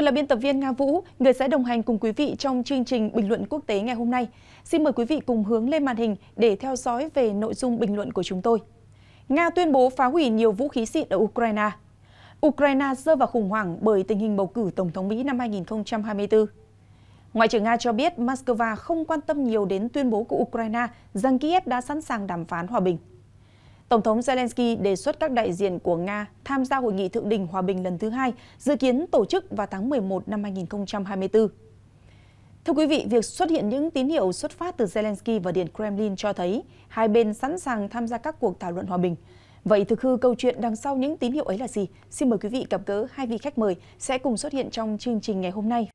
Tôi là biên tập viên Nga Vũ, người sẽ đồng hành cùng quý vị trong chương trình Bình luận quốc tế ngày hôm nay. Xin mời quý vị cùng hướng lên màn hình để theo dõi về nội dung bình luận của chúng tôi. Nga tuyên bố phá hủy nhiều vũ khí xịn ở Ukraine. Ukraine rơi vào khủng hoảng bởi tình hình bầu cử Tổng thống Mỹ năm 2024. Ngoại trưởng Nga cho biết Moscow không quan tâm nhiều đến tuyên bố của Ukraine rằng Kiev đã sẵn sàng đàm phán hòa bình. Tổng thống Zelensky đề xuất các đại diện của Nga tham gia hội nghị thượng đỉnh hòa bình lần thứ hai, dự kiến tổ chức vào tháng 11 năm 2024. Thưa quý vị, việc xuất hiện những tín hiệu xuất phát từ Zelensky và Điện Kremlin cho thấy hai bên sẵn sàng tham gia các cuộc thảo luận hòa bình. Vậy thực hư câu chuyện đằng sau những tín hiệu ấy là gì? Xin mời quý vị gặp gỡ hai vị khách mời sẽ cùng xuất hiện trong chương trình ngày hôm nay.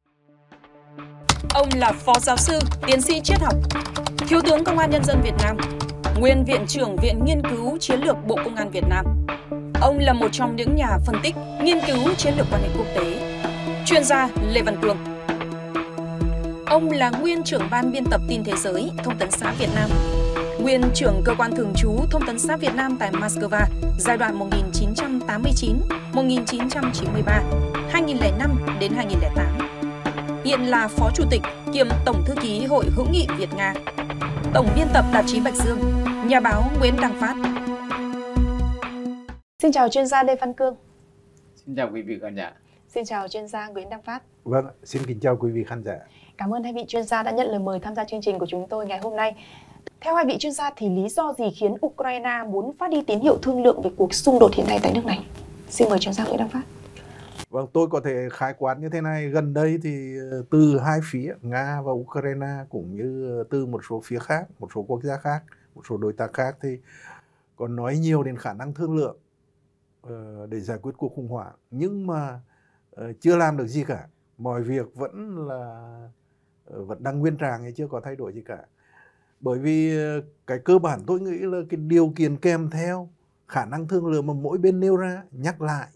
Ông là Phó Giáo sư, Tiến sĩ Triết học, Thiếu tướng Công an Nhân dân Việt Nam, nguyên Viện trưởng Viện Nghiên cứu Chiến lược Bộ Công an Việt Nam. Ông là một trong những nhà phân tích, nghiên cứu chiến lược quan hệ quốc tế. Chuyên gia Lê Văn Cường. Ông là nguyên trưởng ban biên tập tin thế giới, thông tấn xã Việt Nam, nguyên trưởng cơ quan thường trú thông tấn xã Việt Nam tại Moscow giai đoạn 1989-1993, 2005 đến 2008. Hiện là phó chủ tịch kiêm tổng thư ký Hội hữu nghị Việt Nga, tổng biên tập tạp chí Bạch Dương, Nhà báo Nguyễn Đăng Phát Xin chào chuyên gia Lê Văn Cương Xin chào quý vị khán giả Xin chào chuyên gia Nguyễn Đăng Phát Vâng, xin kính chào quý vị khán giả Cảm ơn hai vị chuyên gia đã nhận lời mời tham gia chương trình của chúng tôi ngày hôm nay Theo hai vị chuyên gia thì lý do gì khiến Ukraine muốn phát đi tín hiệu thương lượng về cuộc xung đột hiện nay tại nước này? Xin mời chuyên gia Nguyễn Đăng Phát Vâng, tôi có thể khái quát như thế này. Gần đây thì ờ, từ hai phía Nga và Ukraine cũng như ờ, từ một số phía khác, một số quốc gia khác một số đối tác khác thì còn nói nhiều đến khả năng thương lượng ờ, để giải quyết cuộc khủng hoảng nhưng mà ờ, chưa làm được gì cả mọi việc vẫn là ờ, vẫn đang nguyên trạng hay chưa có thay đổi gì cả bởi vì cái cơ bản tôi nghĩ là cái điều kiện kèm theo khả năng thương lượng mà mỗi bên nêu ra nhắc lại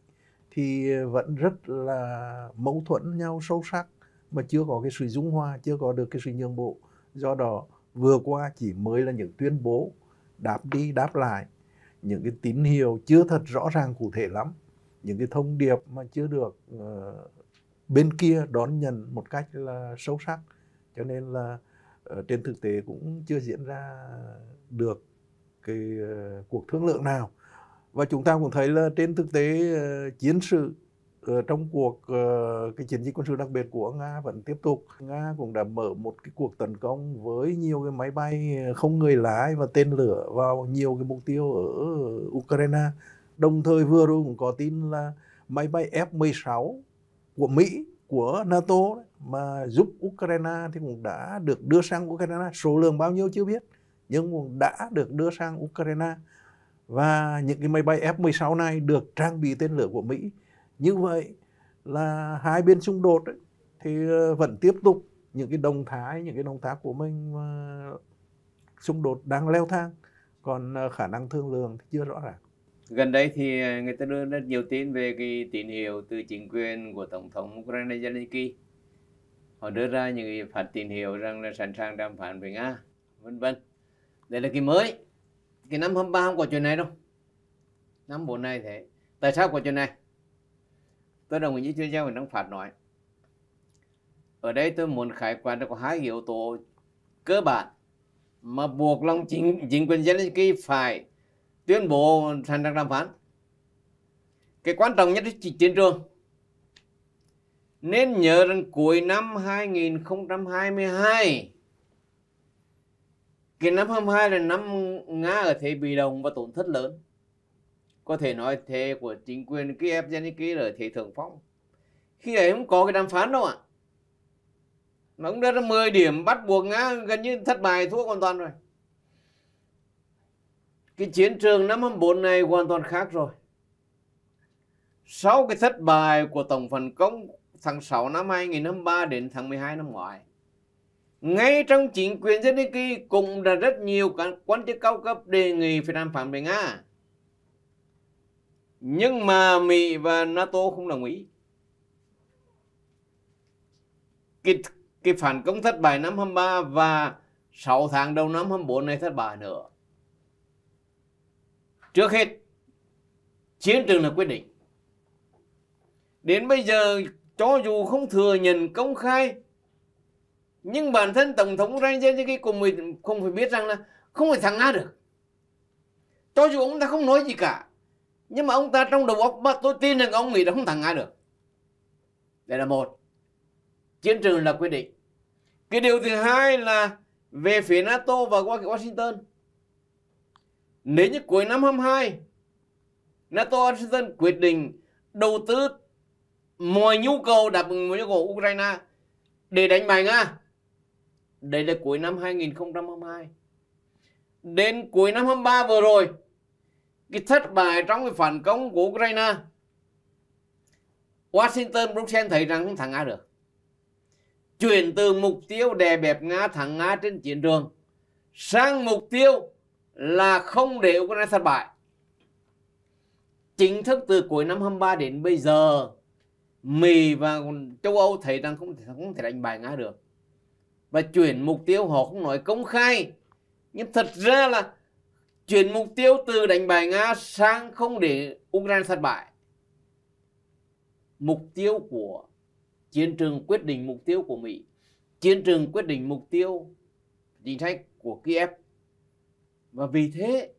thì vẫn rất là mâu thuẫn nhau sâu sắc mà chưa có cái sự dung hòa chưa có được cái sự nhượng bộ do đó vừa qua chỉ mới là những tuyên bố đáp đi đáp lại những cái tín hiệu chưa thật rõ ràng cụ thể lắm những cái thông điệp mà chưa được uh, bên kia đón nhận một cách là sâu sắc cho nên là uh, trên thực tế cũng chưa diễn ra được cái uh, cuộc thương lượng nào và chúng ta cũng thấy là trên thực tế uh, chiến sự Ờ, trong cuộc ờ, cái chiến dịch quân sự đặc biệt của Nga vẫn tiếp tục. Nga cũng đã mở một cái cuộc tấn công với nhiều cái máy bay ờ, không người lái và tên lửa vào nhiều cái mục tiêu ở Ukraine. Đồng thời vừa rồi cũng có tin là máy bay F-16 của Mỹ của NATO mà giúp Ukraine thì cũng đã được đưa sang Ukraine số lượng bao nhiêu chưa biết nhưng cũng đã được đưa sang Ukraine và những cái máy bay F-16 này được trang bị tên lửa của Mỹ như vậy là hai bên xung đột ấy, thì ờ, vẫn tiếp tục những cái động thái những cái động tác của mình mà xung đột đang leo thang còn ờ, khả năng thương lượng thì chưa rõ ràng gần đây thì ờ, người ta đưa rất nhiều tin về cái tín hiệu từ chính quyền của tổng thống Ukraine Zelensky họ đưa ra những phản tín hiệu rằng là sẵn sàng đàm phán với nga vân vân đây là cái mới cái năm 23 không có chuyện này đâu năm bốn này thế tại sao có chuyện này Tôi đồng ý với chuyên gia về Đăng phạt nói. Ở đây tôi muốn khái quát được hai yếu tố cơ bản mà buộc lòng chính, chính quyền Zelensky phải tuyên bố thành đang đàm phán. Cái quan trọng nhất là chiến trường. Nên nhớ rằng cuối năm 2022 cái năm 22 là năm Nga ở thế bị động và tổn thất lớn có thể nói thế của chính quyền Kiev Zelensky là thế thượng phong khi ấy không có cái đàm phán đâu ạ à. nó cũng đã 10 điểm bắt buộc Nga gần như thất bại thua hoàn toàn rồi cái chiến trường năm 54 này hoàn toàn khác rồi sau cái thất bại của tổng phần công tháng 6 năm 2023 đến tháng 12 năm ngoái ngay trong chính quyền Zelensky cũng là rất nhiều các quan chức cao cấp đề nghị phải đàm phán với Nga nhưng mà Mỹ và NATO không đồng ý cái, cái phản công thất bại năm 23 và 6 tháng đầu năm 24 này thất bại nữa trước hết chiến trường là quyết định đến bây giờ cho dù không thừa nhận công khai nhưng bản thân tổng thống cái cùng mình không phải biết rằng là không phải thắng nga được cho dù ông ta không nói gì cả nhưng mà ông ta trong đầu óc mà tôi tin rằng ông nghĩ là không thằng ai được đây là một chiến trường là quyết định cái điều thứ hai là về phía NATO và Washington nếu như cuối năm 22 NATO Washington quyết định đầu tư mọi nhu cầu đáp ứng mọi nhu cầu Ukraine để đánh bại Nga đây là cuối năm 2022 đến cuối năm 23 vừa rồi cái thất bại trong cái phản công của Ukraine Washington Bruxelles thấy rằng không thắng Nga được chuyển từ mục tiêu đè bẹp Nga thắng Nga trên chiến trường sang mục tiêu là không để Ukraine thất bại chính thức từ cuối năm 23 đến bây giờ Mỹ và châu Âu thấy rằng không thể, không thể đánh bại Nga được và chuyển mục tiêu họ không nói công khai nhưng thật ra là chuyển mục tiêu từ đánh bại Nga sang không để Ukraine thất bại. Mục tiêu của chiến trường quyết định mục tiêu của Mỹ. Chiến trường quyết định mục tiêu chính sách của Kiev. Và vì thế,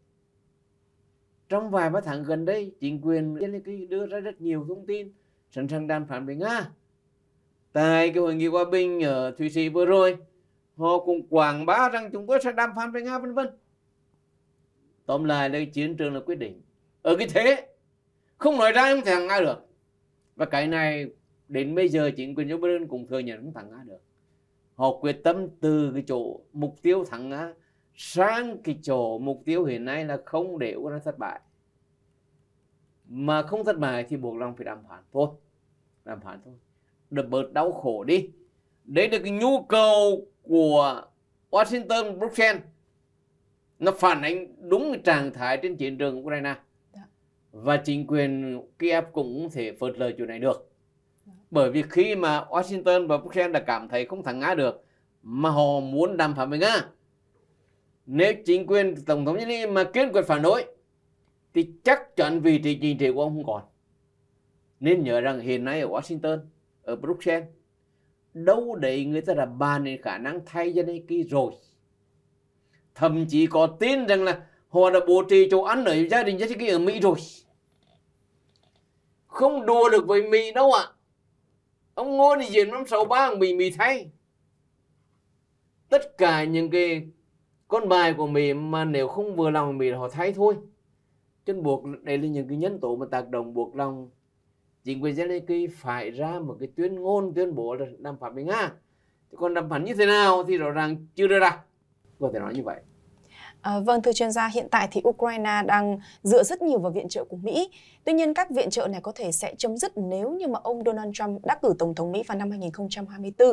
trong vài ba tháng gần đây, chính quyền Zelensky đưa ra rất nhiều thông tin sẵn sàng đàm phán với Nga. Tại cái hội nghị hòa bình ở Thụy Sĩ vừa rồi, họ cũng quảng bá rằng chúng tôi sẽ đàm phán với Nga vân vân tóm lại đây chiến trường là quyết định ở cái thế không nói ra không thể thắng ai được và cái này đến bây giờ chính quyền Joe Biden cũng thừa nhận không thắng Nga được họ quyết tâm từ cái chỗ mục tiêu thắng Nga sang cái chỗ mục tiêu hiện nay là không để Ukraine thất bại mà không thất bại thì buộc lòng phải đàm phán thôi đàm phán thôi được bớt đau khổ đi đấy là cái nhu cầu của Washington Bruxelles nó phản ánh đúng trạng thái trên chiến trường Ukraine dạ. và chính quyền Kiev cũng có thể phớt lời chuyện này được dạ. bởi vì khi mà Washington và Bruxelles đã cảm thấy không thắng Nga được mà họ muốn đàm phán với Nga nếu chính quyền tổng thống Zelensky mà kiên quyết phản đối thì chắc chắn vị trí chính trị của ông không còn nên nhớ rằng hiện nay ở Washington ở Bruxelles đâu đấy người ta đã bàn đến khả năng thay Zelensky rồi thậm chí có tin rằng là họ đã bố trí chỗ ăn ở gia đình Jessica ở Mỹ rồi không đùa được với Mỹ đâu ạ à. ông Ngô thì diễn năm 63 Mỹ Mỹ thay tất cả những cái con bài của Mỹ mà nếu không vừa lòng Mỹ họ thay thôi chân buộc đây là những cái nhân tố mà tác động buộc lòng chính quyền Zelensky phải ra một cái tuyên ngôn tuyên bố là đàm phán với Nga còn đàm phán như thế nào thì rõ ràng chưa đưa ra có thể nói như vậy À, vâng, thưa chuyên gia, hiện tại thì Ukraine đang dựa rất nhiều vào viện trợ của Mỹ. Tuy nhiên, các viện trợ này có thể sẽ chấm dứt nếu như mà ông Donald Trump đắc cử Tổng thống Mỹ vào năm 2024.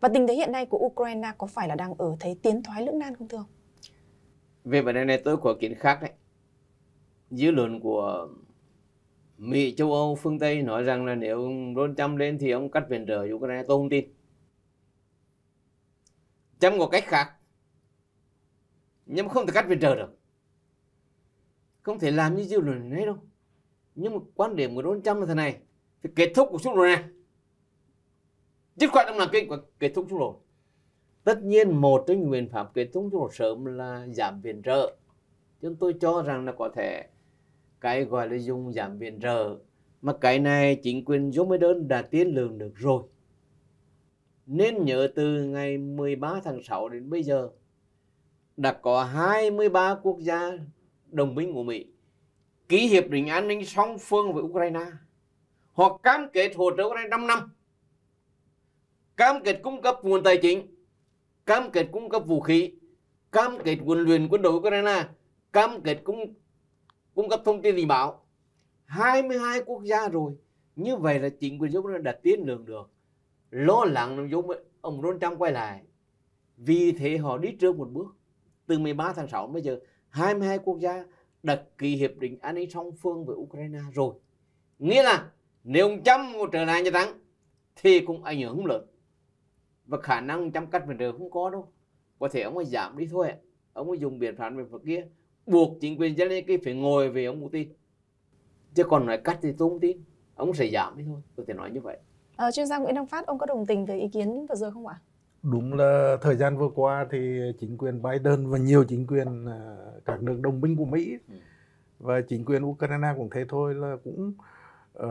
Và tình thế hiện nay của Ukraine có phải là đang ở thế tiến thoái lưỡng nan không thưa ông? Về vấn đề này tôi có kiến khác đấy. Dư luận của Mỹ, châu Âu, phương Tây nói rằng là nếu ông Donald Trump lên thì ông cắt viện trợ Ukraine, tôi không tin. Trump có cách khác nhưng mà không thể cắt viện trợ được không thể làm như dư luận này đâu nhưng mà quan điểm của Donald Trump là thế này thì kết thúc cuộc xung đột này dứt khoát ông làm cái kết thúc xung đột tất nhiên một trong những biện pháp kết thúc xung đột sớm là giảm viện trợ chúng tôi cho rằng là có thể cái gọi là dùng giảm viện trợ mà cái này chính quyền Joe Biden đã tiến lường được rồi nên nhớ từ ngày 13 tháng 6 đến bây giờ đã có 23 quốc gia đồng minh của Mỹ ký hiệp định an ninh song phương với Ukraine. hoặc cam kết hỗ trợ Ukraine 5 năm. Cam kết cung cấp nguồn tài chính, cam kết cung cấp vũ khí, cam kết huấn luyện quân đội Ukraine, cam kết cung cung cấp thông tin tình báo. 22 quốc gia rồi. Như vậy là chính quyền Ukraine đã tiến lường được. Lo lắng ông Donald Trump quay lại. Vì thế họ đi trước một bước từ 13 tháng 6 bây giờ 22 quốc gia đặt ký hiệp định an ninh song phương với Ukraine rồi nghĩa là nếu ông Trump trở lại nhà trắng thì cũng ảnh hưởng không lớn và khả năng ông cắt vấn đề không có đâu có thể ông ấy giảm đi thôi ông ấy dùng biện pháp về phần kia buộc chính quyền Zelensky phải ngồi về ông Putin chứ còn nói cắt thì tôi không tin ông sẽ giảm đi thôi tôi thể nói như vậy à, chuyên gia Nguyễn Đăng Phát ông có đồng tình với ý kiến vừa rồi không ạ đúng là thời gian vừa qua thì chính quyền Biden và nhiều chính quyền à, các nước đồng minh của Mỹ ừ. và chính quyền Ukraine cũng thế thôi là cũng uh,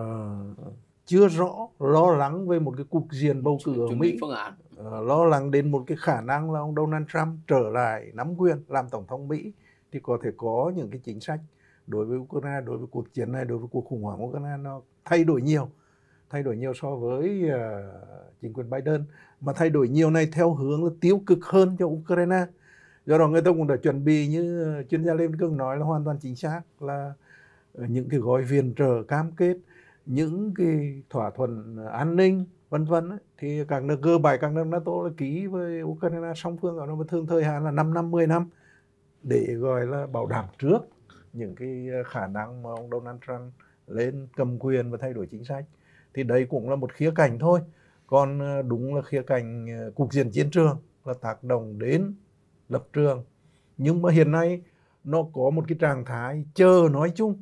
chưa rõ lo lắng về một cái cuộc diện bầu cử ở Mỹ uh, lo lắng đến một cái khả năng là ông Donald Trump trở lại nắm quyền làm tổng thống Mỹ thì có thể có những cái chính sách đối với Ukraine đối với cuộc chiến này đối với cuộc khủng hoảng Ukraine nó thay đổi nhiều thay đổi nhiều so với uh, chính quyền Biden mà thay đổi nhiều này theo hướng là tiêu cực hơn cho Ukraine do đó người ta cũng đã chuẩn bị như ờ, chuyên gia Lê Minh Cương nói là hoàn toàn chính xác là ờ, những cái gói viện trợ cam kết những cái thỏa thuận an ninh vân vân thì càng nước g bài càng nước NATO là ký với Ukraine song phương nó thường thời hạn là 5 năm 10 năm để gọi là bảo đảm trước những cái khả năng mà ông Donald Trump lên cầm quyền và thay đổi chính sách thì đấy cũng là một khía cạnh thôi còn ờ, đúng là khía cạnh ờ, cục diện chiến trường là tác động đến lập trường nhưng mà hiện nay nó có một cái trạng thái chờ nói chung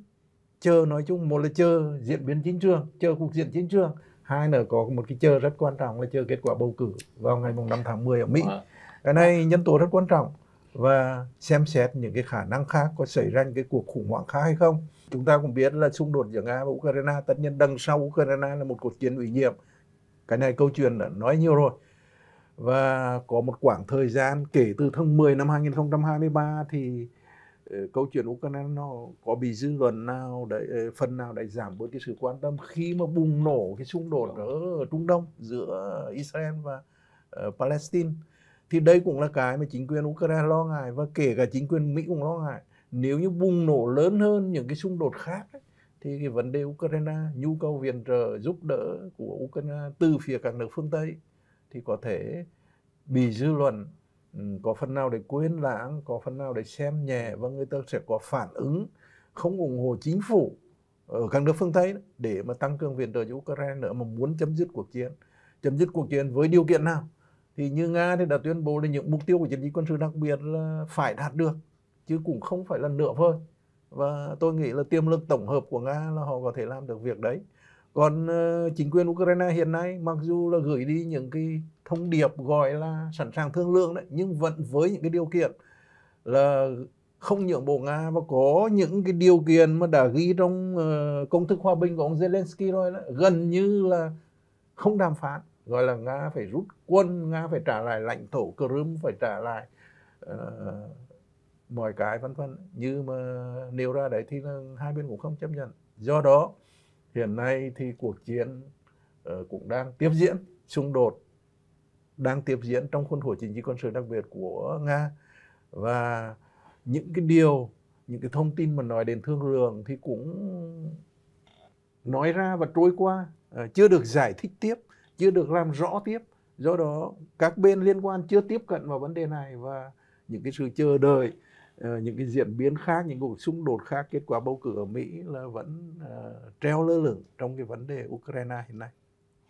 chờ nói chung một là chờ diễn biến chính trường chờ cục diện chính trường hai là có một cái chờ rất quan trọng là chờ kết quả bầu cử vào ngày mùng 5 tháng 10 ở Mỹ vâng cái này nhân tố rất quan trọng và xem xét những cái khả năng khác có xảy ra những cái cuộc khủng hoảng khác hay không chúng ta cũng biết là xung đột giữa Nga và Ukraine tất nhiên đằng sau Ukraine là một cuộc chiến ủy nhiệm cái này câu chuyện đã nói nhiều rồi và có một khoảng thời gian kể từ tháng 10 năm 2023 thì ờ, câu chuyện Ukraine nó có bị dư luận nào để ờ, phần nào để giảm bớt cái sự quan tâm khi mà bùng nổ cái xung đột vâng. ở Trung Đông giữa Israel và ờ, Palestine thì đây cũng là cái mà chính quyền Ukraine lo ngại và kể cả chính quyền Mỹ cũng lo ngại nếu như bùng nổ lớn hơn những cái xung đột khác ấy, thì cái vấn đề Ukraine nhu cầu viện trợ giúp đỡ của Ukraine từ phía các nước phương Tây thì có thể bị dư luận ừ, có phần nào để quên lãng có phần nào để xem nhẹ và người ta sẽ có phản ứng không ủng hộ chính phủ ở các nước phương Tây để mà tăng cường viện trợ cho Ukraine nữa mà muốn chấm dứt cuộc chiến chấm dứt cuộc chiến với điều kiện nào thì như Nga thì đã tuyên bố là những mục tiêu của chiến dịch quân sự đặc biệt là phải đạt được chứ cũng không phải là nửa vời và tôi nghĩ là tiềm lực tổng hợp của nga là họ có thể làm được việc đấy còn ờ, chính quyền ukraine hiện nay mặc dù là gửi đi những cái thông điệp gọi là sẵn sàng thương lượng đấy nhưng vẫn với những cái điều kiện là không nhượng bộ nga và có những cái điều kiện mà đã ghi trong ờ, công thức hòa bình của ông zelensky rồi đó gần như là không đàm phán gọi là nga phải rút quân nga phải trả lại lãnh thổ crimea phải trả lại uh, mọi cái vân vân như mà nêu ra đấy thì là hai bên cũng không chấp nhận do đó hiện nay thì cuộc chiến uh, cũng đang tiếp diễn xung đột đang tiếp diễn trong khuôn khổ chính trị quân sự đặc biệt của nga và những cái điều những cái thông tin mà nói đến thương lượng thì cũng nói ra và trôi qua uh, chưa được giải thích tiếp chưa được làm rõ tiếp do đó các bên liên quan chưa tiếp cận vào vấn đề này và những cái sự chờ đợi Ờ, những cái diễn biến khác những cuộc xung đột khác kết quả bầu cử ở Mỹ là vẫn uh, treo lơ lửng trong cái vấn đề Ukraine hiện nay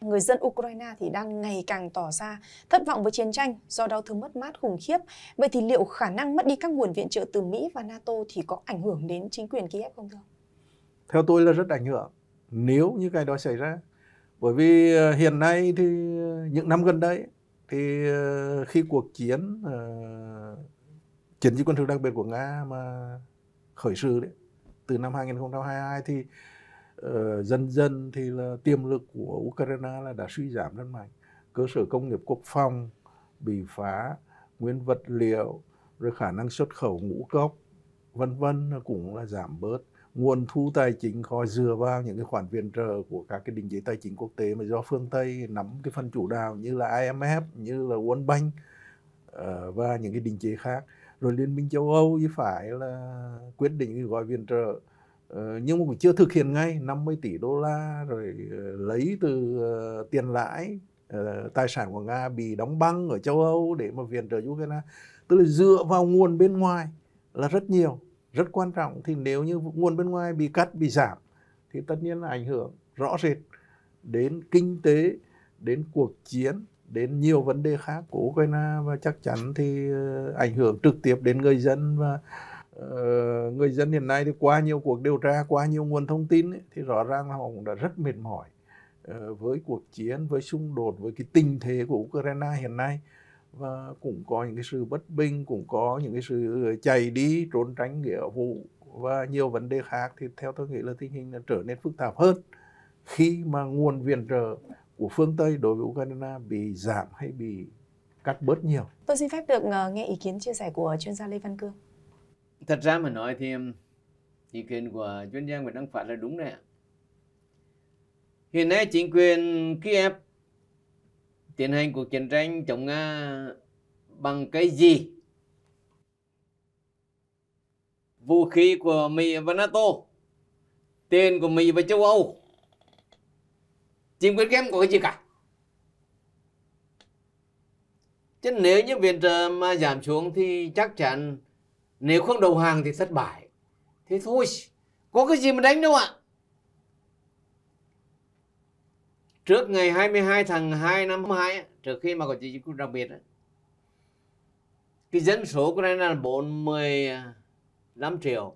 người dân Ukraine thì đang ngày càng tỏ ra thất vọng với chiến tranh do đau thương mất mát khủng khiếp. Vậy thì liệu khả năng mất đi các nguồn viện trợ từ Mỹ và NATO thì có ảnh hưởng đến chính quyền Kiev không thưa Theo tôi là rất ảnh hưởng nếu như cái đó xảy ra. Bởi vì ờ, hiện nay thì những năm gần đây thì khi cuộc chiến chiến dịch quân sự đặc biệt của Nga mà khởi sự đấy từ năm 2022 thì uh, dần dần thì là tiềm lực của Ukraine là đã suy giảm rất mạnh cơ sở công nghiệp quốc phòng bị phá nguyên vật liệu rồi khả năng xuất khẩu ngũ cốc vân vân cũng là giảm bớt nguồn thu tài chính khó dừa vào những cái khoản viện trợ của các cái đình chế tài chính quốc tế mà do phương Tây nắm cái phần chủ đạo như là IMF, như là World Bank ờ, và những cái đình chế khác rồi liên minh châu âu với phải là quyết định gọi viện trợ ờ, nhưng mà cũng chưa thực hiện ngay 50 tỷ đô la rồi ờ, lấy từ ờ, tiền lãi tài sản của Nga bị đóng băng ở châu Âu để mà viện trợ Ukraine tức là dựa vào nguồn bên ngoài là rất nhiều rất quan trọng thì nếu như nguồn bên ngoài bị cắt bị giảm thì tất nhiên là ảnh hưởng rõ rệt đến kinh tế đến cuộc chiến đến nhiều vấn đề khác của Ukraine và chắc chắn thì ờ, ảnh hưởng trực tiếp đến người dân và ờ, người dân hiện nay thì qua nhiều cuộc điều tra, qua nhiều nguồn thông tin thì rõ ràng là họ cũng đã rất mệt mỏi ờ, với cuộc chiến, với xung đột, với cái tình thế của Ukraine hiện nay và cũng có những cái sự bất bình, cũng có những cái sự chạy đi, trốn tránh nghĩa vụ và nhiều vấn đề khác thì theo tôi nghĩ là tình hình đã trở nên phức tạp hơn khi mà nguồn viện trợ của phương Tây đối với Ukraine bị giảm hay bị cắt bớt nhiều. Tôi xin phép được ờ, nghe ý kiến chia sẻ của chuyên gia Lê Văn Cương. Thật ra mà nói thì ý kiến của chuyên gia Nguyễn Đăng Phát là đúng đấy ạ. Hiện nay chính quyền Kiev tiến hành cuộc chiến tranh chống Nga bằng cái gì? Vũ khí của Mỹ và NATO, tiền của Mỹ và châu Âu chính quyền kém có cái gì cả chứ nếu như viện trợ mà giảm xuống thì chắc chắn nếu không đầu hàng thì thất bại thế thôi có cái gì mà đánh đâu ạ trước ngày 22 tháng 2 năm 2 trước khi mà có chỉ quốc đặc biệt cái dân số của này là 45 triệu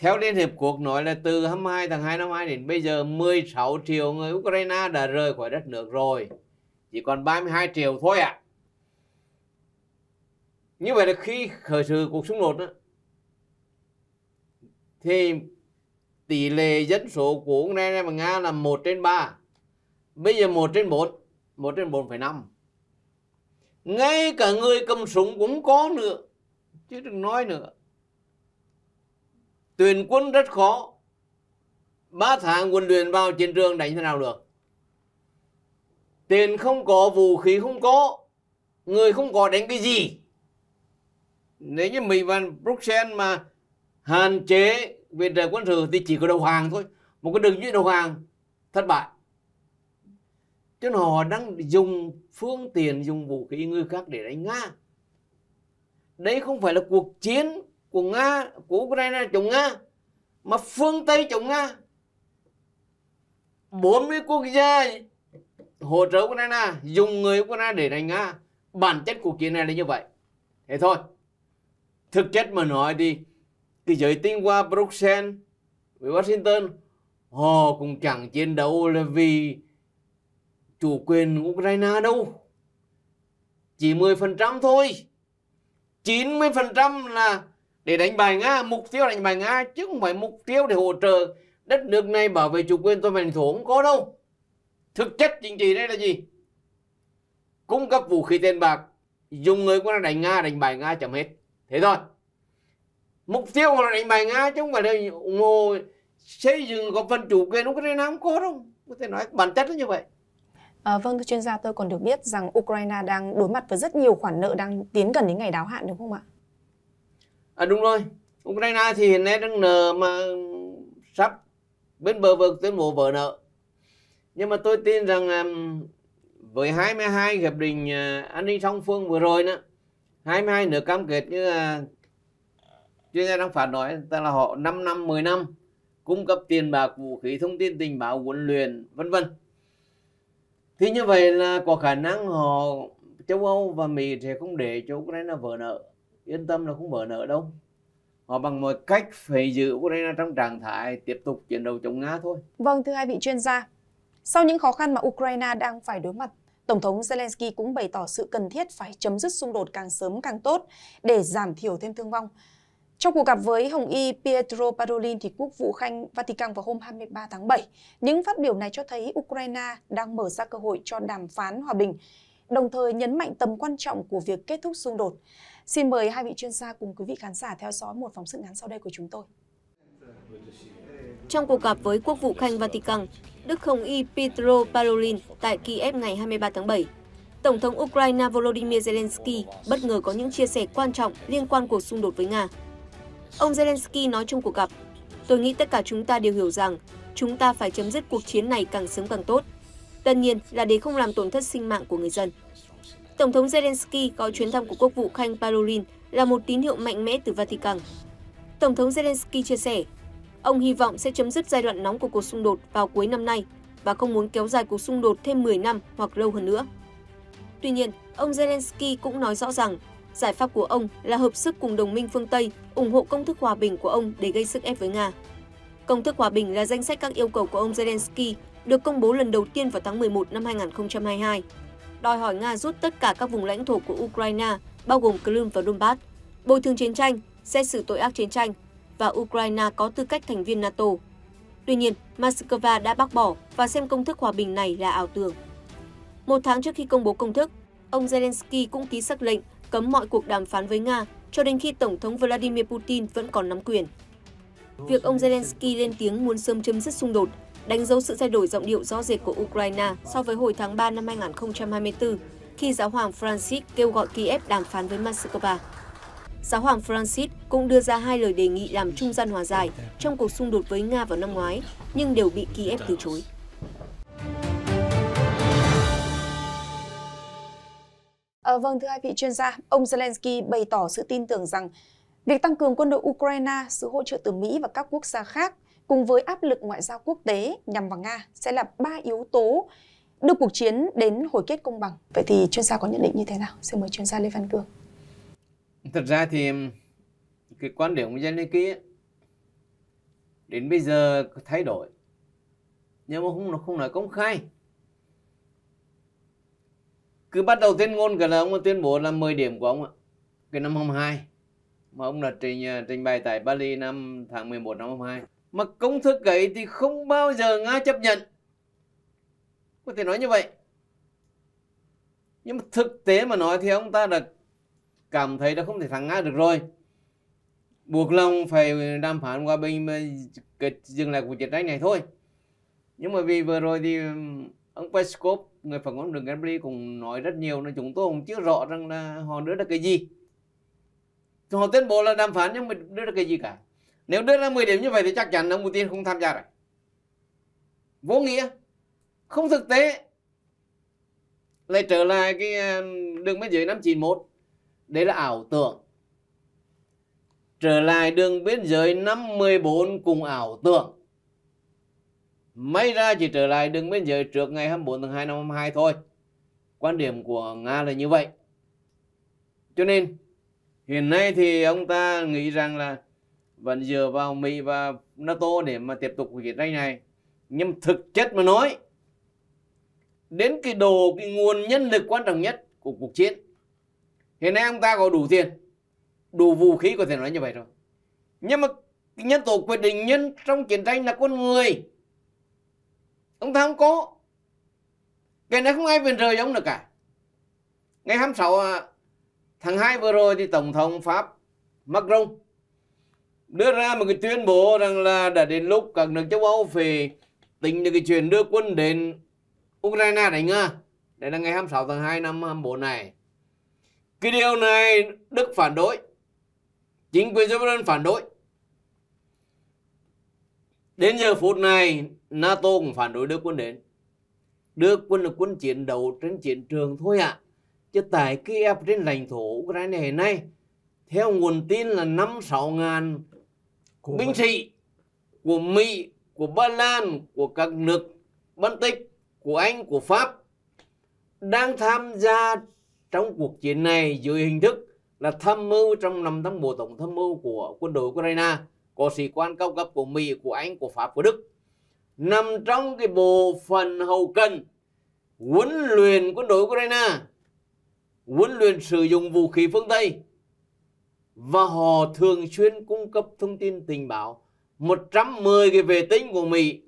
theo Liên Hiệp Quốc nói là từ 22 tháng 2 năm 2 đến bây giờ 16 triệu người Ukraine đã rời khỏi đất nước rồi. Chỉ còn 32 triệu thôi ạ. À. Như vậy là khi khởi sự cuộc xung đột đó, thì tỷ lệ dân số của Ukraine và Nga là 1 trên 3. Bây giờ 1 trên 4, 1 trên 4,5. Ngay cả người cầm súng cũng có nữa. Chứ đừng nói nữa tuyển quân rất khó ba tháng quân luyện vào chiến trường đánh thế nào được tiền không có vũ khí không có người không có đánh cái gì nếu như Mỹ và Bruxelles mà hạn chế viện trợ quân sự thì chỉ có đầu hàng thôi một cái đường dây đầu hàng thất bại cho nên họ đang dùng phương tiện dùng vũ khí người khác để đánh nga đây không phải là cuộc chiến của Nga của Ukraine chống Nga mà phương Tây chống Nga 40 quốc gia hỗ trợ Ukraine dùng người Ukraine để đánh Nga bản chất của chiến này là như vậy thế thôi thực chất mà nói thì cái giới tinh qua Bruxelles với Washington họ cũng chẳng chiến đấu là vì chủ quyền Ukraine đâu chỉ 10% thôi 90% là để đánh bài Nga mục tiêu đánh bài Nga chứ không phải mục tiêu để hỗ trợ đất nước này bảo vệ chủ quyền tôi vẹn lãnh thổ không có đâu thực chất chính trị đây là gì cung cấp vũ khí tiền bạc dùng người của nó đánh Nga đánh bài Nga chấm hết thế thôi mục tiêu của nó đánh bài Nga chứ không phải là ủng hộ xây dựng có phần chủ quyền Ukraine không có đâu có thể nói bản chất nó như vậy À, vâng thưa chuyên gia tôi còn được biết rằng Ukraine đang đối mặt với rất nhiều khoản nợ đang tiến gần đến ngày đáo hạn đúng không ạ? à, đúng rồi Ukraine thì hiện nay đang nợ mà sắp bên bờ vực tuyên bố vỡ nợ nhưng mà tôi tin rằng à, với 22 hiệp định uh, an ninh song phương vừa rồi đó, 22 nước cam kết như là chuyên gia đang phạt nói ta là họ 5 năm 10 năm cung cấp tiền bạc vũ khí thông tin tình báo huấn luyện vân vân thì như vậy là có khả năng họ châu Âu và Mỹ sẽ không để cho Ukraine vỡ nợ yên tâm là không vỡ nợ đâu họ bằng mọi cách phải giữ Ukraine trong trạng thái tiếp tục chiến đấu chống Nga thôi. Vâng, thưa hai vị chuyên gia, sau những khó khăn mà Ukraine đang phải đối mặt, Tổng thống Zelensky cũng bày tỏ sự cần thiết phải chấm dứt xung đột càng sớm càng tốt để giảm thiểu thêm thương vong. Trong cuộc gặp với Hồng Y Pietro Parolin, thì quốc vụ Khanh Vatican vào hôm 23 tháng 7, những phát biểu này cho thấy Ukraine đang mở ra cơ hội cho đàm phán hòa bình, đồng thời nhấn mạnh tầm quan trọng của việc kết thúc xung đột. Xin mời hai vị chuyên gia cùng quý vị khán giả theo dõi một phóng sự ngắn sau đây của chúng tôi. Trong cuộc gặp với Quốc vụ Khanh Vatican, Đức Hồng Y Petro Parolin tại Kiev ngày 23 tháng 7, Tổng thống Ukraine Volodymyr Zelensky bất ngờ có những chia sẻ quan trọng liên quan cuộc xung đột với Nga. Ông Zelensky nói trong cuộc gặp, Tôi nghĩ tất cả chúng ta đều hiểu rằng chúng ta phải chấm dứt cuộc chiến này càng sớm càng tốt. Tất nhiên là để không làm tổn thất sinh mạng của người dân. Tổng thống Zelensky có chuyến thăm của quốc vụ Khanh Parolin là một tín hiệu mạnh mẽ từ Vatican. Tổng thống Zelensky chia sẻ, ông hy vọng sẽ chấm dứt giai đoạn nóng của cuộc xung đột vào cuối năm nay và không muốn kéo dài cuộc xung đột thêm 10 năm hoặc lâu hơn nữa. Tuy nhiên, ông Zelensky cũng nói rõ rằng giải pháp của ông là hợp sức cùng đồng minh phương Tây ủng hộ công thức hòa bình của ông để gây sức ép với Nga. Công thức hòa bình là danh sách các yêu cầu của ông Zelensky được công bố lần đầu tiên vào tháng 11 năm 2022 đòi hỏi Nga rút tất cả các vùng lãnh thổ của Ukraine, bao gồm Crimea và Donbass, bồi thường chiến tranh, xét xử tội ác chiến tranh và Ukraine có tư cách thành viên NATO. Tuy nhiên, Moscow đã bác bỏ và xem công thức hòa bình này là ảo tưởng. Một tháng trước khi công bố công thức, ông Zelensky cũng ký sắc lệnh cấm mọi cuộc đàm phán với Nga cho đến khi Tổng thống Vladimir Putin vẫn còn nắm quyền. Việc ông Zelensky lên tiếng muốn sớm chấm dứt xung đột đánh dấu sự thay đổi giọng điệu rõ rệt của Ukraine so với hồi tháng 3 năm 2024 khi giáo hoàng Francis kêu gọi Kiev đàm phán với Moscow. Giáo hoàng Francis cũng đưa ra hai lời đề nghị làm trung gian hòa giải trong cuộc xung đột với Nga vào năm ngoái, nhưng đều bị Kiev từ chối. À, vâng, thưa hai vị chuyên gia, ông Zelensky bày tỏ sự tin tưởng rằng việc tăng cường quân đội Ukraine, sự hỗ trợ từ Mỹ và các quốc gia khác – cùng với áp lực ngoại giao quốc tế nhằm vào Nga sẽ là ba yếu tố đưa cuộc chiến đến hồi kết công bằng. Vậy thì chuyên gia có nhận định như thế nào? Xin mời chuyên gia Lê Văn cường Thật ra thì cái quan điểm của Zelensky đến bây giờ thay đổi nhưng mà không không nói công khai cứ bắt đầu tuyên ngôn cả là ông tuyên bố là 10 điểm của ông ạ cái năm hai mà ông là trình trình bày tại Bali năm tháng 11 năm hai mà công thức ấy thì không bao giờ Nga chấp nhận có thể nói như vậy nhưng mà thực tế mà nói thì ông ta đã cảm thấy đã không thể thắng Nga được rồi buộc lòng phải đàm phán hòa bình mà dừng lại cuộc chiến tranh này thôi nhưng mà vì vừa rồi thì ông Peskov người phản ứng đường Kremlin cũng nói rất nhiều nên chúng tôi cũng chưa rõ rằng là họ đưa ra cái gì họ tuyên bố là đàm phán nhưng mà đưa ra cái gì cả nếu đưa ra 10 điểm như vậy thì chắc chắn ông Putin không tham gia rồi vô nghĩa không thực tế lại trở lại cái ờ, đường biên giới năm 91 đấy là ảo tưởng trở lại đường biên giới năm 14 cùng ảo tưởng may ra chỉ trở lại đường biên giới trước ngày 24 tháng 2 năm 22 thôi quan điểm của Nga là như vậy cho nên hiện nay thì ông ta nghĩ rằng là vẫn dựa vào Mỹ và NATO để mà tiếp tục cái tranh này nhưng thực chất mà nói đến cái đồ cái nguồn nhân lực quan trọng nhất của cuộc chiến hiện nay ông ta có đủ tiền đủ vũ khí có thể nói như vậy rồi nhưng mà cái nhân tố quyết định nhân trong chiến tranh là con người ông ta không có cái này không ai viện trợ giống được cả ngày 26 tháng 2 vừa rồi thì tổng thống pháp Macron đưa ra một cái tuyên bố rằng là đã đến lúc các nước châu Âu phải tính được cái chuyện đưa quân đến Ukraine đánh Nga. đây là ngày 26 tháng 2 năm 24 này. Cái điều này Đức phản đối. Chính quyền Jordan phản đối. Đến giờ phút này, NATO cũng phản đối đưa quân đến. Đưa quân là quân chiến đấu trên chiến trường thôi ạ. À. Chứ tại Kiev trên lãnh thổ Ukraine hiện nay, theo nguồn tin là 5-6 ngàn của Minh Trị, của Mỹ, của Ba Lan, của các nước Baltic, của Anh, của Pháp đang tham gia trong cuộc chiến này dưới hình thức là tham mưu trong năm tháng bộ tổng tham mưu của quân đội Ukraine có sĩ quan cao cấp của Mỹ, của Anh, của Pháp, của Đức nằm trong cái bộ phận hậu cần huấn luyện quân đội Ukraine huấn luyện sử dụng vũ khí phương Tây và họ thường xuyên cung cấp thông tin tình báo 110 cái vệ tinh của Mỹ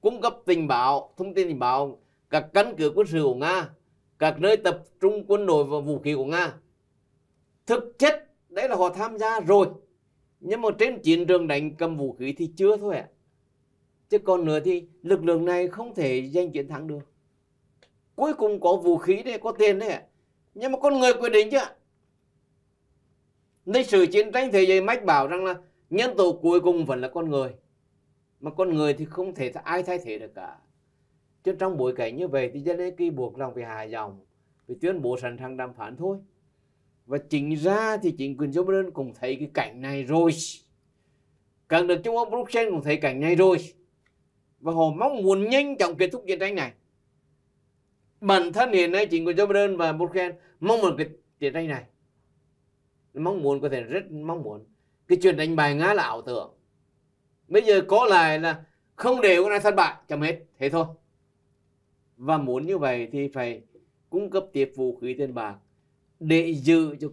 cung cấp tình báo thông tin tình báo các căn cứ quân sự của Nga các nơi tập trung quân đội và vũ khí của Nga thực chất đấy là họ tham gia rồi nhưng mà trên chiến trường đánh cầm vũ khí thì chưa thôi ạ à. chứ còn nữa thì lực lượng này không thể giành chiến thắng được cuối cùng có vũ khí đấy có tiền đấy ạ à. nhưng mà con người quyết định chứ ạ à lịch sử chiến tranh thế giới mách bảo rằng là nhân tố cuối cùng vẫn là con người. Mà con người thì không thể ai thay thế được cả. Chứ trong bối cảnh như vậy thì Zelensky buộc lòng phải hạ dòng phải tuyên bố sẵn sàng đàm phán thôi. Và chính ra thì chính quyền Joe Biden cũng thấy cái cảnh này rồi. Cần được Trung ông Bruxelles cũng thấy cảnh này rồi. Và họ mong muốn nhanh chóng kết thúc chiến tranh này. Bản thân hiện nay chính quyền Joe Biden và Bruxelles mong muốn cái chiến tranh này mong muốn có thể rất mong muốn cái chuyện đánh bại nga là ảo tưởng bây giờ có lại là không để ukraine thất bại chấm hết thế thôi và muốn như vậy thì phải cung cấp tiếp vũ khí tiền bạc để giữ cho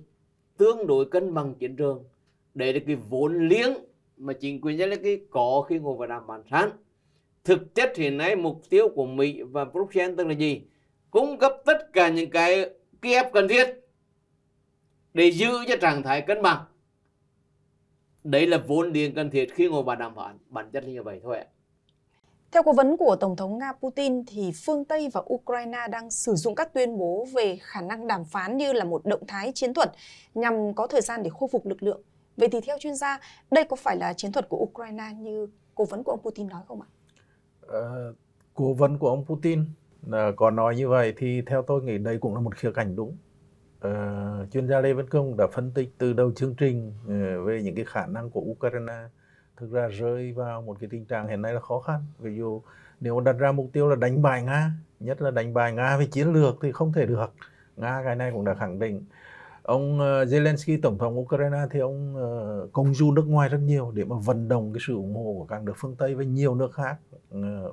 tương đối cân bằng chiến trường để được cái vốn liếng mà chính quyền cái có khi ngồi vào đàm bàn sáng thực chất hiện nay mục tiêu của Mỹ và Bruxelles tức là gì cung cấp tất cả những cái Kiev cần thiết để giữ cho trạng thái cân bằng đấy là vốn liếng cần thiết khi ngồi bàn đàm phán bản chất như vậy thôi ạ theo cố vấn của Tổng thống Nga Putin thì phương Tây và Ukraine đang sử dụng các tuyên bố về khả năng đàm phán như là một động thái chiến thuật nhằm có thời gian để khôi phục lực lượng. Vậy thì theo chuyên gia, đây có phải là chiến thuật của Ukraine như cố vấn của ông Putin nói không ạ? À, cố vấn của ông Putin ờ, có nói như vậy thì theo tôi nghĩ đây cũng là một khía cạnh đúng Ờ, chuyên gia Lê Văn Công đã phân tích từ đầu chương trình uh, về những cái khả năng của Ukraine thực ra rơi vào một cái tình trạng hiện nay là khó khăn. Ví dụ nếu đặt ra mục tiêu là đánh bại Nga, nhất là đánh bại Nga về chiến lược thì không thể được. Nga cái này cũng đã khẳng định. Ông ờ, Zelensky, Tổng thống Ukraine thì ông công du nước ngoài rất nhiều để mà vận động cái sự ủng hộ của các nước phương Tây và nhiều nước khác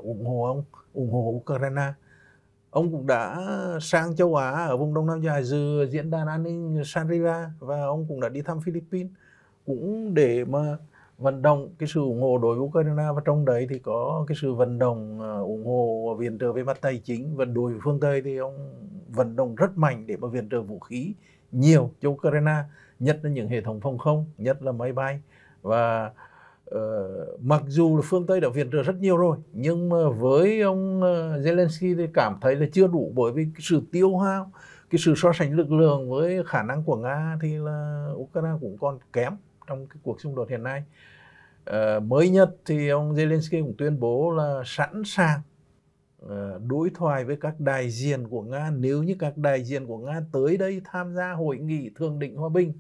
ủng hộ ông, ủng hộ Ukraine. Ông cũng đã sang châu Á ở vùng Đông Nam Á dự diễn đàn an ninh Shangri-La và ông cũng đã đi thăm Philippines cũng để mà vận động cái sự ủng hộ đối với Ukraine và trong đấy thì có cái sự vận động ờ, ủng hộ viện trợ về mặt tài chính và đối với phương Tây thì ông vận động rất mạnh để mà viện trợ vũ khí nhiều cho Ukraine nhất là những hệ thống phòng không nhất là máy bay và Ờ, mặc dù là phương Tây đã viện trợ rất nhiều rồi nhưng mà với ông ờ, Zelensky thì cảm thấy là chưa đủ bởi vì cái sự tiêu hao cái sự so sánh lực lượng với khả năng của Nga thì là Ukraine cũng còn kém trong cái cuộc xung đột hiện nay uh, mới nhất thì ông Zelensky cũng tuyên bố là sẵn sàng đối thoại với các đại diện của Nga nếu như các đại diện của Nga tới đây tham gia hội nghị thượng đỉnh hòa bình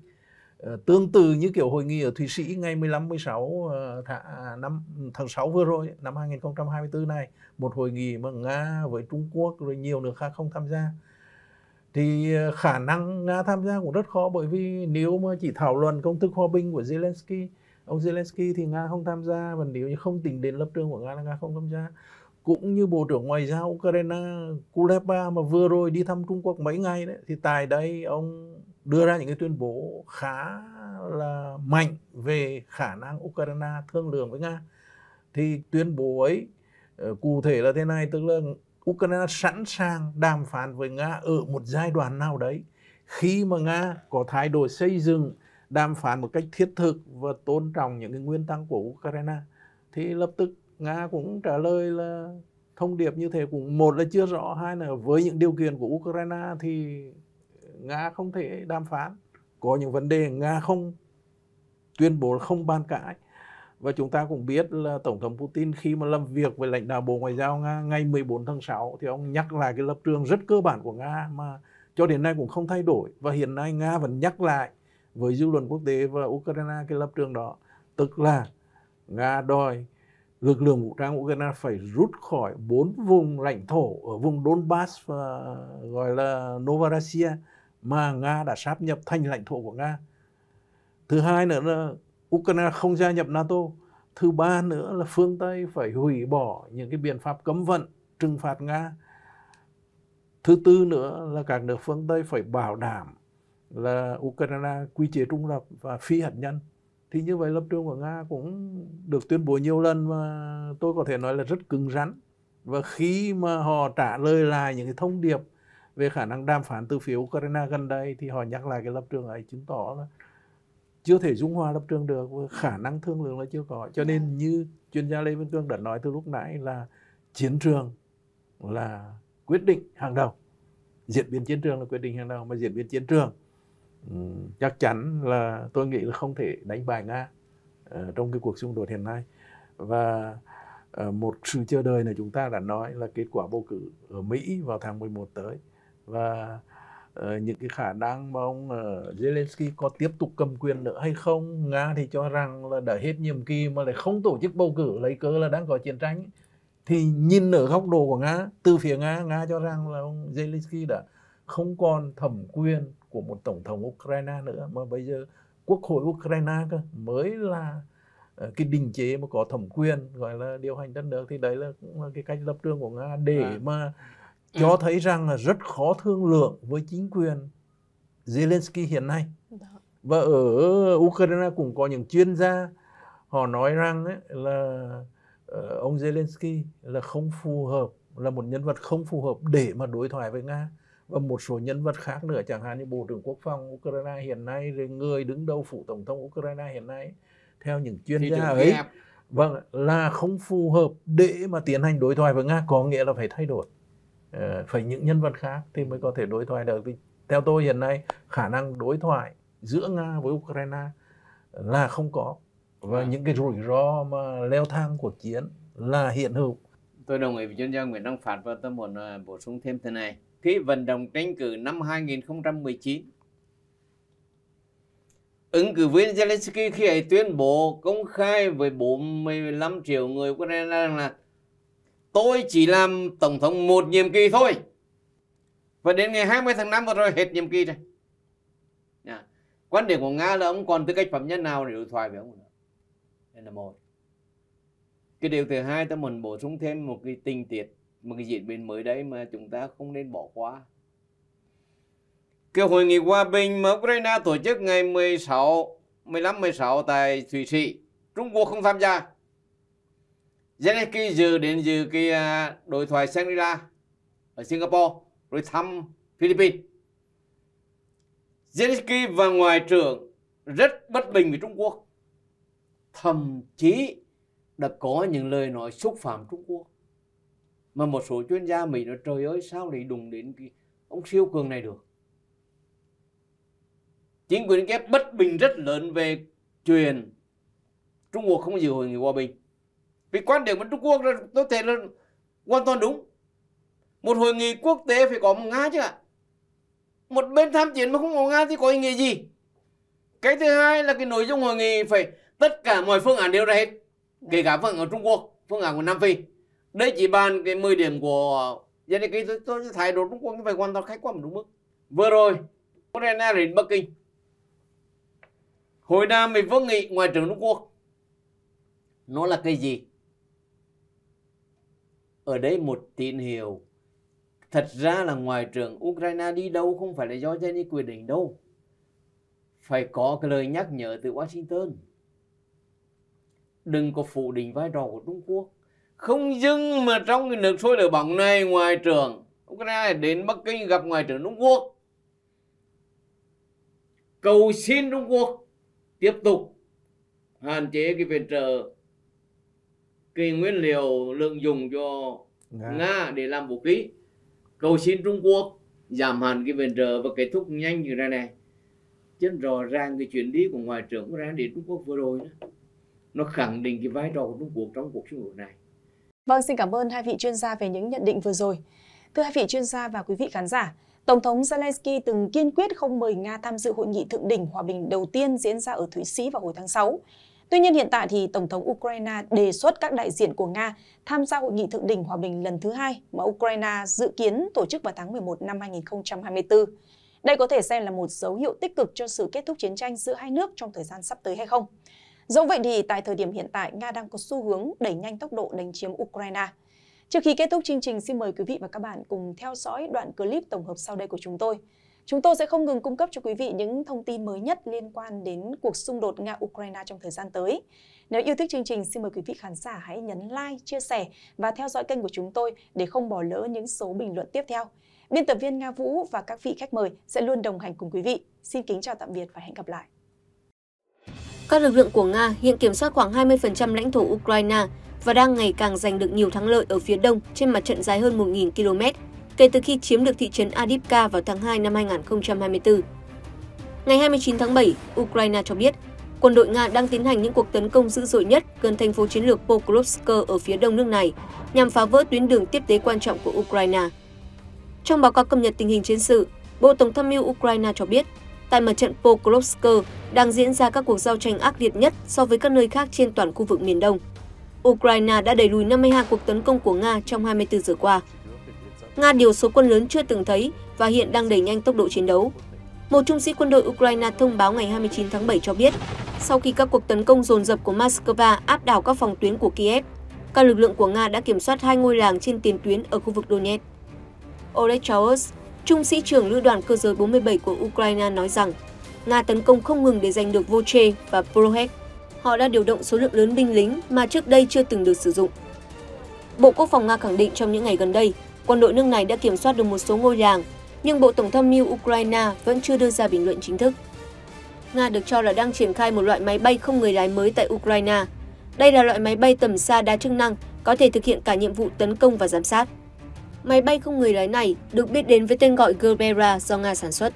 Ờ, tương tự như kiểu hội nghị ở Thụy Sĩ ngày 15 16 ờ, à, ừ, tháng năm tháng 6 vừa rồi năm 2024 này một hội nghị mà Nga với Trung Quốc rồi nhiều nước khác không tham gia thì ờ, khả năng Nga tham gia cũng rất khó bởi vì nếu mà chỉ thảo luận công thức hòa bình của Zelensky ông Zelensky thì Nga không tham gia và nếu như không tính đến lập trường của Nga là Nga không tham gia cũng như Bộ trưởng Ngoại giao Ukraine Kuleba mà vừa rồi đi thăm Trung Quốc mấy ngày đấy thì tại đây ông đưa ra những cái tuyên bố khá là mạnh về khả năng Ukraine thương lượng với Nga thì tuyên bố ấy ờ, cụ thể là thế này tức là Ukraine sẵn sàng đàm phán với Nga ở một giai đoạn nào đấy khi mà Nga có thái độ xây dựng đàm phán một cách thiết thực và tôn trọng những cái nguyên tắc của Ukraine thì lập tức Nga cũng trả lời là thông điệp như thế cũng một là chưa rõ hai là với những điều kiện của Ukraine thì Nga không thể đàm phán có những vấn đề Nga không tuyên bố không ban cãi và chúng ta cũng biết là Tổng thống Putin khi mà làm việc với lãnh đạo Bộ Ngoại giao Nga ngày 14 tháng 6 thì ông nhắc lại cái lập trường rất cơ bản của Nga mà cho đến nay cũng không thay đổi và hiện nay Nga vẫn nhắc lại với dư luận quốc tế và Ukraine cái lập trường đó tức là Nga đòi lực lượng vũ trang Ukraine phải rút khỏi bốn vùng lãnh thổ ở vùng Donbass và gọi là Novorossiya mà Nga đã sáp nhập thành lãnh thổ của Nga. Thứ hai nữa là Ukraine không gia nhập NATO. Thứ ba nữa là phương Tây phải hủy bỏ những cái biện pháp cấm vận, trừng phạt Nga. Thứ tư nữa là các nước phương Tây phải bảo đảm là Ukraine quy chế trung lập và phi hạt nhân. Thì như vậy lập trường của Nga cũng được tuyên bố nhiều lần mà tôi có thể nói là rất cứng rắn. Và khi mà họ trả lời lại những cái thông điệp về khả năng đàm phán từ phía Ukraine gần đây thì họ nhắc lại cái lập trường ấy chứng tỏ là chưa thể dung hòa lập trường được và khả năng thương lượng là chưa có cho nên như chuyên gia Lê Văn Cương đã nói từ lúc nãy là chiến trường là quyết định hàng đầu diễn biến chiến trường là quyết định hàng đầu mà diễn biến chiến trường chắc chắn là tôi nghĩ là không thể đánh bại nga ờ, trong cái cuộc xung đột hiện nay và ờ, một sự chờ đợi là chúng ta đã nói là kết quả bầu cử ở Mỹ vào tháng 11 tới và uh, những cái khả năng mà ông uh, Zelensky có tiếp tục cầm quyền nữa hay không nga thì cho rằng là đã hết nhiệm kỳ mà lại không tổ chức bầu cử lấy cớ là đang có chiến tranh thì nhìn ở góc độ của nga từ phía nga nga cho rằng là ông Zelensky đã không còn thẩm quyền của một tổng thống Ukraine nữa mà bây giờ quốc hội Ukraine mới là ờ, cái đình chế mà có thẩm quyền gọi là điều hành đất nước thì đấy là, là cái cách lập trường của nga để à. mà cho ừ. thấy rằng là rất khó thương lượng với chính quyền Zelensky hiện nay. Và ở Ukraine cũng có những chuyên gia họ nói rằng ấy, là ờ, ông Zelensky là không phù hợp là một nhân vật không phù hợp để mà đối thoại với Nga và một số nhân vật khác nữa chẳng hạn như bộ trưởng quốc phòng Ukraine hiện nay rồi người đứng đầu phủ tổng thống Ukraine hiện nay theo những chuyên Thì gia ấy vâng là không phù hợp để mà tiến hành đối thoại với Nga có nghĩa là phải thay đổi Ờ, phải những nhân vật khác thì mới có thể đối thoại được thì theo tôi hiện nay khả năng đối thoại giữa nga với ukraine là không có và à. những cái rủi ro mà leo thang cuộc chiến là hiện hữu tôi đồng ý với chuyên gia Nguyễn Đăng Phát và tôi muốn ờ, bổ sung thêm thế này khi vận động tranh cử năm 2019 ứng cử viên Zelensky khi ấy tuyên bố công khai với 45 triệu người Ukraine rằng là tôi chỉ làm tổng thống một nhiệm kỳ thôi và đến ngày 20 tháng 5 vừa rồi hết nhiệm kỳ rồi quan điểm của nga là ông còn tư cách phẩm nhân nào để đối thoại với ông nữa đây là một cái điều thứ hai tôi muốn bổ sung thêm một cái tình tiết một cái diễn biến mới đấy mà chúng ta không nên bỏ qua cái hội nghị hòa bình mà Ukraine tổ chức ngày 16 15 16 tại Thụy Sĩ Trung Quốc không tham gia Zelensky dự đến dự cái à, đối thoại Shangri-La ở Singapore rồi thăm Philippines. Zelensky và Ngoại trưởng rất bất bình với Trung Quốc. Thậm chí đã có những lời nói xúc phạm Trung Quốc. Mà một số chuyên gia Mỹ nói trời ơi sao lại đụng đến cái ông siêu cường này được. Chính quyền kép bất bình rất lớn về chuyện Trung Quốc không dự hội nghị hòa bình vì quan điểm của Trung Quốc là tôi thấy là hoàn toàn đúng một hội nghị quốc tế phải có một Nga chứ ạ à? một bên tham chiến mà không có Nga thì có ý nghĩa gì cái thứ hai là cái nội dung hội nghị phải tất cả mọi phương án đều ra hết kể cả phương án của Trung Quốc phương án của Nam Phi đây chỉ bàn cái 10 điểm của gia đình cái tôi, tôi thái độ Trung Quốc như hoàn toàn khách quan một đúng mức vừa rồi Ukraine đến Bắc Kinh hội đàm về vương nghị ngoại trưởng Trung Quốc nó là cái gì ở đây một tín hiệu thật ra là ngoại trưởng Ukraine đi đâu không phải là do Jenny quyết định đâu phải có cái lời nhắc nhở từ Washington đừng có phủ định vai trò của Trung Quốc không dưng mà trong cái nước sôi lửa bỏng này ngoại trưởng Ukraine đến Bắc Kinh gặp ngoại trưởng Trung Quốc cầu xin Trung Quốc tiếp tục hạn chế cái viện trợ cái nguyên liệu lượng dùng cho Nga, Nga để làm vũ khí cầu xin Trung Quốc giảm hẳn cái viện trợ và kết thúc nhanh như thế này chứ rõ ràng cái chuyến đi của ngoại trưởng ra đến Trung Quốc vừa rồi đó, nó khẳng định cái vai trò của Trung Quốc trong cuộc xung đột này Vâng, xin cảm ơn hai vị chuyên gia về những nhận định vừa rồi. Thưa hai vị chuyên gia và quý vị khán giả, Tổng thống Zelensky từng kiên quyết không mời Nga tham dự hội nghị thượng đỉnh hòa bình đầu tiên diễn ra ở Thụy Sĩ vào hồi tháng 6. Tuy nhiên hiện tại thì Tổng thống Ukraine đề xuất các đại diện của Nga tham gia hội nghị thượng đỉnh hòa bình lần thứ hai mà Ukraine dự kiến tổ chức vào tháng 11 năm 2024. Đây có thể xem là một dấu hiệu tích cực cho sự kết thúc chiến tranh giữa hai nước trong thời gian sắp tới hay không. Dẫu vậy thì tại thời điểm hiện tại, Nga đang có xu hướng đẩy nhanh tốc độ đánh chiếm Ukraine. Trước khi kết thúc chương trình, xin mời quý vị và các bạn cùng theo dõi đoạn clip tổng hợp sau đây của chúng tôi. Chúng tôi sẽ không ngừng cung cấp cho quý vị những thông tin mới nhất liên quan đến cuộc xung đột Nga-Ukraine trong thời gian tới. Nếu yêu thích chương trình, xin mời quý vị khán giả hãy nhấn like, chia sẻ và theo dõi kênh của chúng tôi để không bỏ lỡ những số bình luận tiếp theo. Biên tập viên Nga Vũ và các vị khách mời sẽ luôn đồng hành cùng quý vị. Xin kính chào tạm biệt và hẹn gặp lại. Các lực lượng của Nga hiện kiểm soát khoảng 20% lãnh thổ Ukraine và đang ngày càng giành được nhiều thắng lợi ở phía đông trên mặt trận dài hơn 1.000 km kể từ khi chiếm được thị trấn Adipka vào tháng 2 năm 2024. Ngày 29 tháng 7, Ukraine cho biết quân đội Nga đang tiến hành những cuộc tấn công dữ dội nhất gần thành phố chiến lược Pokrovsk ở phía đông nước này nhằm phá vỡ tuyến đường tiếp tế quan trọng của Ukraine. Trong báo cáo cập nhật tình hình chiến sự, Bộ Tổng tham mưu Ukraine cho biết tại mặt trận Pokrovsk đang diễn ra các cuộc giao tranh ác liệt nhất so với các nơi khác trên toàn khu vực miền đông. Ukraine đã đẩy lùi 52 cuộc tấn công của Nga trong 24 giờ qua. Nga điều số quân lớn chưa từng thấy và hiện đang đẩy nhanh tốc độ chiến đấu. Một trung sĩ quân đội Ukraine thông báo ngày 29 tháng 7 cho biết, sau khi các cuộc tấn công dồn dập của Moscow áp đảo các phòng tuyến của Kiev, các lực lượng của Nga đã kiểm soát hai ngôi làng trên tiền tuyến ở khu vực Donetsk. Oleg Chaos, trung sĩ trưởng lữ đoàn cơ giới 47 của Ukraine nói rằng, Nga tấn công không ngừng để giành được Voche và Prohek. Họ đã điều động số lượng lớn binh lính mà trước đây chưa từng được sử dụng. Bộ Quốc phòng Nga khẳng định trong những ngày gần đây, quân đội nước này đã kiểm soát được một số ngôi làng, nhưng Bộ Tổng tham mưu Ukraine vẫn chưa đưa ra bình luận chính thức. Nga được cho là đang triển khai một loại máy bay không người lái mới tại Ukraine. Đây là loại máy bay tầm xa đa chức năng, có thể thực hiện cả nhiệm vụ tấn công và giám sát. Máy bay không người lái này được biết đến với tên gọi Gerbera do Nga sản xuất.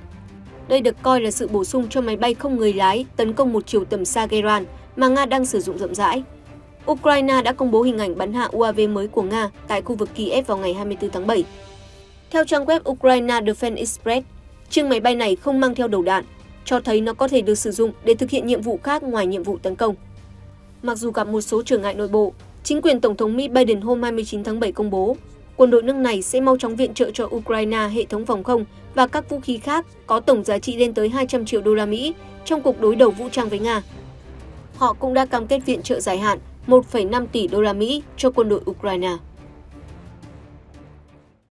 Đây được coi là sự bổ sung cho máy bay không người lái tấn công một chiều tầm xa Geran mà Nga đang sử dụng rộng rãi, Ukraine đã công bố hình ảnh bắn hạ UAV mới của Nga tại khu vực Kiev vào ngày 24 tháng 7. Theo trang web Ukraine Defense Express, chiếc máy bay này không mang theo đầu đạn, cho thấy nó có thể được sử dụng để thực hiện nhiệm vụ khác ngoài nhiệm vụ tấn công. Mặc dù gặp một số trở ngại nội bộ, chính quyền Tổng thống Mỹ Biden hôm 29 tháng 7 công bố quân đội nước này sẽ mau chóng viện trợ cho Ukraine hệ thống phòng không và các vũ khí khác có tổng giá trị lên tới 200 triệu đô la Mỹ trong cuộc đối đầu vũ trang với Nga. Họ cũng đã cam kết viện trợ dài hạn 1,5 tỷ đô la Mỹ cho quân đội Ukraine